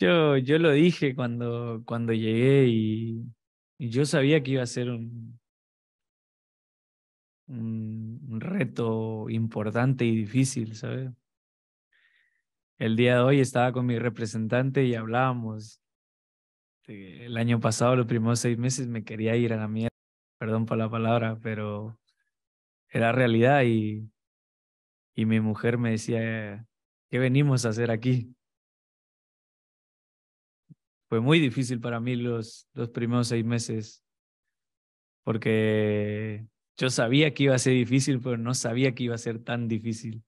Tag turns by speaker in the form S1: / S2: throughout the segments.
S1: Yo, yo lo dije cuando, cuando llegué y, yo sabía que iba a ser un, un, reto importante y difícil, ¿sabes? El día de hoy estaba con mi representante y hablábamos. El año pasado, los primeros seis meses, me quería ir a la mierda, perdón por la palabra, pero
S2: era realidad
S1: y, y mi mujer me decía, ¿qué venimos a hacer aquí? fue muy difícil para mí los, los primeros seis meses, porque yo sabía que iba a ser difícil, pero no sabía que iba a ser tan difícil.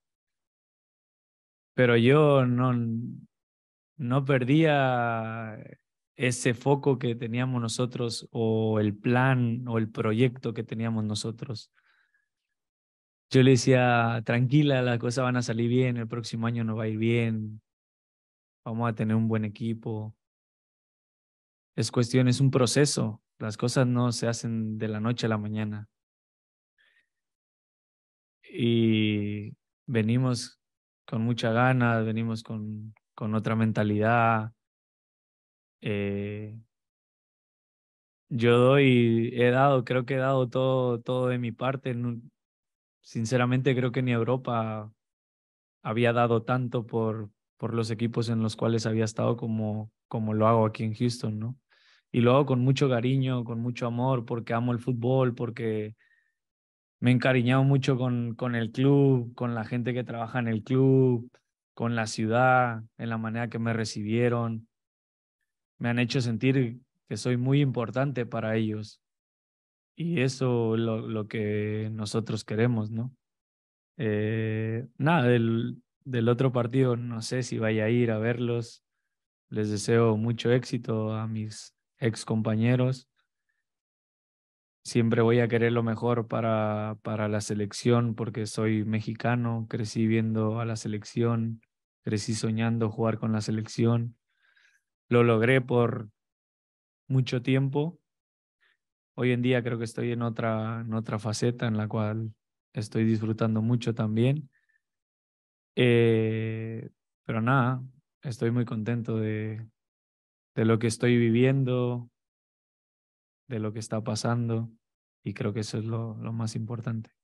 S1: Pero yo no, no perdía ese foco que teníamos nosotros o el plan o el proyecto que teníamos nosotros. Yo le decía, tranquila, las cosas van a salir bien, el próximo año nos va a ir bien, vamos a tener un buen equipo, es cuestión, es un proceso. Las cosas no se hacen de la noche a la mañana. Y venimos con mucha ganas, venimos con, con otra mentalidad. Eh, yo doy, he dado, creo que he dado todo, todo de mi parte. Sinceramente creo que ni Europa había dado tanto por, por los equipos en los cuales había estado como, como lo hago aquí en Houston, ¿no? y lo hago con mucho cariño, con mucho amor, porque amo el fútbol, porque me he encariñado mucho con, con el club, con la gente que trabaja en el club, con la ciudad, en la manera que me recibieron. Me han hecho sentir que soy muy importante para ellos. Y eso es lo, lo que nosotros queremos, ¿no? Eh, nada, del, del otro partido no sé si vaya a ir a verlos. Les deseo mucho éxito a mis ex compañeros. Siempre voy a querer lo mejor para, para la selección porque soy mexicano, crecí viendo a la selección, crecí soñando jugar con la selección. Lo logré por mucho tiempo. Hoy en día creo que estoy en otra, en otra faceta en la cual estoy disfrutando mucho también. Eh, pero nada, estoy muy contento de, de lo que estoy viviendo, de lo que está pasando, y creo que eso es lo, lo más importante.